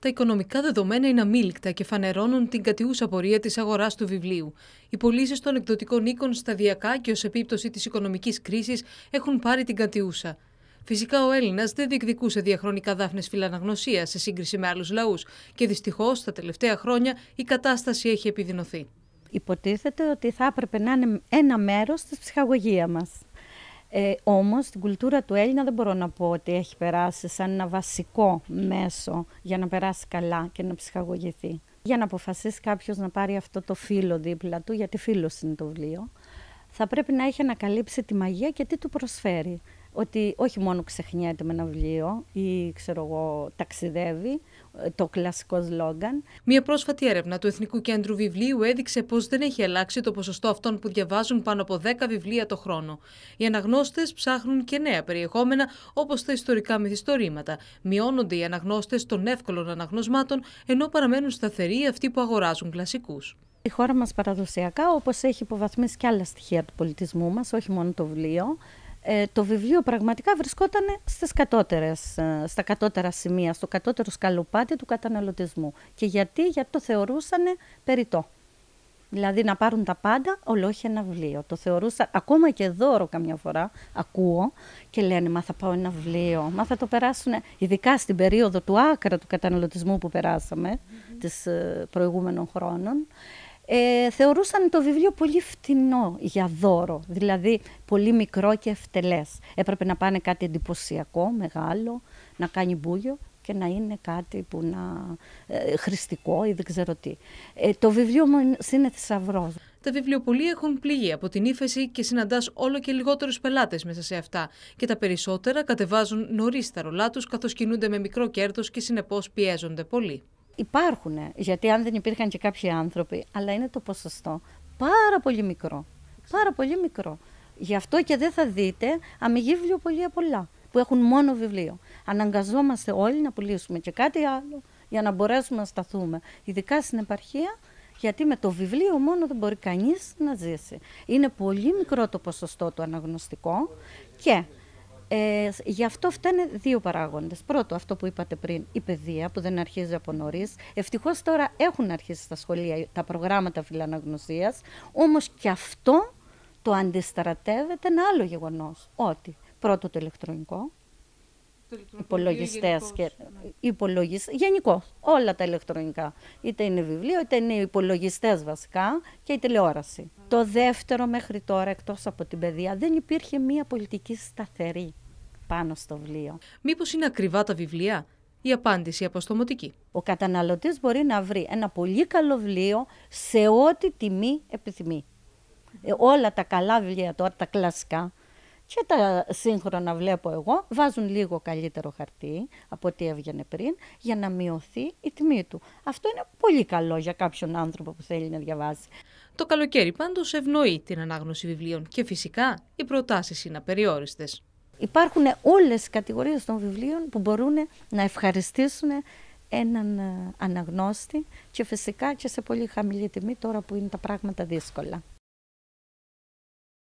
Τα οικονομικά δεδομένα είναι αμήλικτα και φανερώνουν την κατιούσα πορεία της αγοράς του βιβλίου. Οι πωλήσεις των εκδοτικών οίκων σταδιακά και ως επίπτωση της οικονομικής κρίσης έχουν πάρει την κατιούσα. Φυσικά ο Έλληνας δεν διεκδικούσε διαχρονικά δάφνες φιλαναγνωσία σε σύγκριση με άλλους λαούς και δυστυχώς τα τελευταία χρόνια η κατάσταση έχει επιδεινωθεί. Υποτίθεται ότι θα έπρεπε να είναι ένα μέρος της ψυχαγωγίας μας. Ε, όμως, στην κουλτούρα του Έλληνα δεν μπορώ να πω ότι έχει περάσει σαν ένα βασικό μέσο για να περάσει καλά και να ψυχαγωγηθεί. Για να αποφασίσει κάποιος να πάρει αυτό το φίλο δίπλα του, γιατί φίλο είναι το βιβλίο, θα πρέπει να έχει ανακαλύψει τη μαγεία και τι του προσφέρει. Ότι όχι μόνο ξεχνιέται με ένα βιβλίο ή ξέρω εγώ, ταξιδεύει, το κλασικό σλόγγαν. Μία πρόσφατη έρευνα του Εθνικού Κέντρου Βιβλίου έδειξε πως δεν έχει αλλάξει το ποσοστό αυτών που διαβάζουν πάνω από 10 βιβλία το χρόνο. Οι αναγνώστες ψάχνουν και νέα περιεχόμενα όπως τα ιστορικά μυθιστορήματα. Μειώνονται οι αναγνώστες των εύκολων αναγνωσμάτων, ενώ παραμένουν σταθεροί αυτοί που αγοράζουν κλασικούς. Η χώρα μας παραδοσιακά, όπως έχει υποβαθμίσει και άλλα στοιχεία του πολιτισμού μας, όχι μόνο το βιβλίο, ε, το βιβλίο πραγματικά βρισκόταν στις κατώτερες, ε, στα κατώτερα σημεία, στο κατώτερο σκαλοπάτι του καταναλωτισμού. Και γιατί, γιατί το θεωρούσαν περιττό. Δηλαδή να πάρουν τα πάντα, ολόχι ένα βιβλίο. Το θεωρούσα ακόμα και δώρο καμιά φορά, ακούω και λένε μα θα πάω ένα βιβλίο, μα θα το περάσουν, ειδικά στην περίοδο του άκρα του καταναλωτισμού που περάσαμε, της ε, προηγούμενων χρόνων ε, θεωρούσαν το βιβλίο πολύ φτηνό για δώρο, δηλαδή πολύ μικρό και ευτελές. Έπρεπε να πάνε κάτι εντυπωσιακό, μεγάλο, να κάνει μπούγιο και να είναι κάτι που να ε, χρηστικό ή δεν ξέρω τι. Ε, το βιβλίο μου είναι θησαυρό. Τα βιβλιοπολία έχουν πληγεί από την ύφεση και συναντάς όλο και λιγότερους πελάτες μέσα σε αυτά. Και τα περισσότερα κατεβάζουν νωρίς τα ρολά τους καθώς κινούνται με μικρό κέρδος και συνεπώς πιέζονται πολύ υπάρχουν, γιατί αν δεν υπήρχαν και κάποιοι άνθρωποι, αλλά είναι το ποσοστό πάρα πολύ μικρό. Πάρα πολύ μικρό. Γι' αυτό και δεν θα δείτε αμυγίβλιο πολύ πολλά, που έχουν μόνο βιβλίο. Αναγκαζόμαστε όλοι να πουλήσουμε και κάτι άλλο για να μπορέσουμε να σταθούμε, ειδικά στην επαρχία, γιατί με το βιβλίο μόνο δεν μπορεί κανείς να ζήσει. Είναι πολύ μικρό το ποσοστό του αναγνωστικό και ε, γι' αυτό φταίνε δύο παράγοντες. Πρώτο, αυτό που είπατε πριν, η παιδεία που δεν αρχίζει από νωρίς. Ευτυχώς τώρα έχουν αρχίσει στα σχολεία τα προγράμματα φιλαναγνωσίας, όμως και αυτό το αντιστρατεύεται ένα άλλο γεγονός. Ότι πρώτο το ηλεκτρονικό, Υπολογιστές και υπολογιστέ. γενικό, όλα τα ηλεκτρονικά. Είτε είναι βιβλίο, είτε είναι υπολογιστές βασικά και η τηλεόραση. Το δεύτερο μέχρι τώρα, εκτός από την παιδεία, δεν υπήρχε μία πολιτική σταθερή πάνω στο βιβλίο. Μήπως είναι ακριβά τα βιβλία, η απάντηση αποστομωτική. Ο καταναλωτής μπορεί να βρει ένα πολύ καλό βιβλίο σε ό,τι τιμή επιθυμεί. Ε, όλα τα καλά βιβλία τώρα, τα κλασικά, και τα σύγχρονα βλέπω εγώ, βάζουν λίγο καλύτερο χαρτί από ό,τι έβγαινε πριν, για να μειωθεί η τιμή του. Αυτό είναι πολύ καλό για κάποιον άνθρωπο που θέλει να διαβάσει. Το καλοκαίρι πάντως ευνοεί την ανάγνωση βιβλίων και φυσικά οι προτάσεις είναι απεριόριστες. Υπάρχουν όλες οι κατηγορίες των βιβλίων που μπορούν να ευχαριστήσουν έναν ε, αναγνώστη και φυσικά και σε πολύ χαμηλή τιμή τώρα που είναι τα πράγματα δύσκολα.